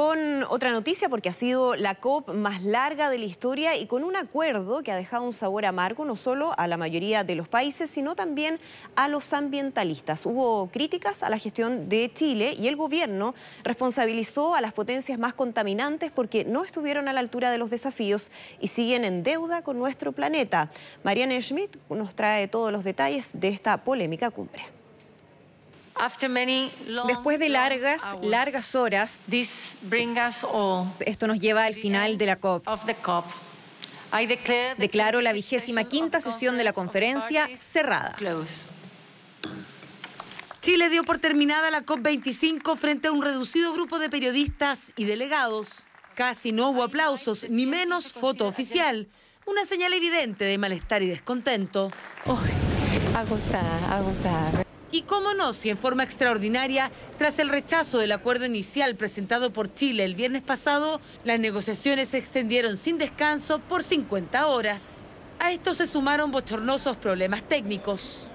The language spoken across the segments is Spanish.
con otra noticia porque ha sido la COP más larga de la historia y con un acuerdo que ha dejado un sabor amargo no solo a la mayoría de los países, sino también a los ambientalistas. Hubo críticas a la gestión de Chile y el gobierno responsabilizó a las potencias más contaminantes porque no estuvieron a la altura de los desafíos y siguen en deuda con nuestro planeta. Mariana Schmidt nos trae todos los detalles de esta polémica cumbre. Después de largas, largas horas, esto nos lleva al final de la COP. Declaro la vigésima quinta sesión de la conferencia cerrada. Chile dio por terminada la COP25 frente a un reducido grupo de periodistas y delegados. Casi no hubo aplausos, ni menos foto oficial. Una señal evidente de malestar y descontento. agotada, agotada. Y cómo no, si en forma extraordinaria, tras el rechazo del acuerdo inicial presentado por Chile el viernes pasado, las negociaciones se extendieron sin descanso por 50 horas. A esto se sumaron bochornosos problemas técnicos.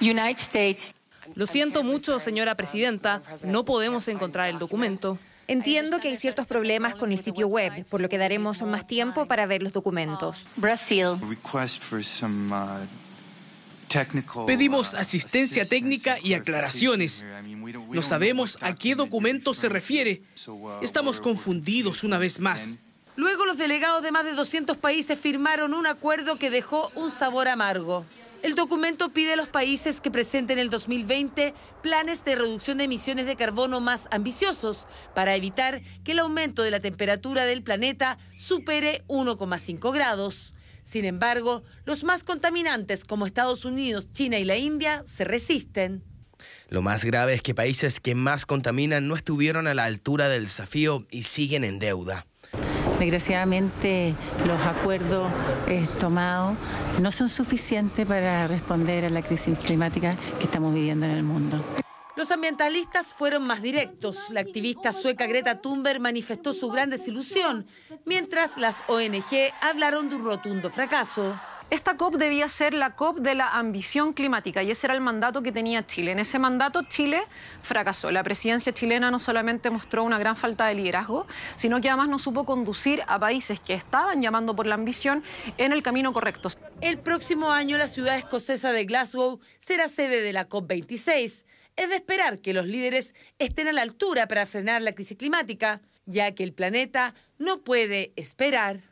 United States. Lo siento mucho, señora presidenta, no podemos encontrar el documento. Entiendo que hay ciertos problemas con el sitio web, por lo que daremos más tiempo para ver los documentos. Brasil. Pedimos ah, asistencia técnica y aclaraciones. No sabemos a qué documento se refiere. Uh, Estamos confundidos una vez más. Luego los delegados de más de 200 países firmaron un acuerdo que dejó un sabor amargo. El documento pide a los países que presenten el 2020 planes de reducción de emisiones de carbono más ambiciosos para evitar que el aumento de la temperatura del planeta supere 1,5 grados. Sin embargo, los más contaminantes como Estados Unidos, China y la India se resisten. Lo más grave es que países que más contaminan no estuvieron a la altura del desafío y siguen en deuda. Desgraciadamente los acuerdos eh, tomados no son suficientes para responder a la crisis climática que estamos viviendo en el mundo. Los ambientalistas fueron más directos. La activista sueca Greta Thunberg manifestó su gran desilusión, mientras las ONG hablaron de un rotundo fracaso. Esta COP debía ser la COP de la ambición climática y ese era el mandato que tenía Chile. En ese mandato Chile fracasó. La presidencia chilena no solamente mostró una gran falta de liderazgo, sino que además no supo conducir a países que estaban llamando por la ambición en el camino correcto. El próximo año la ciudad escocesa de Glasgow será sede de la COP 26. Es de esperar que los líderes estén a la altura para frenar la crisis climática, ya que el planeta no puede esperar.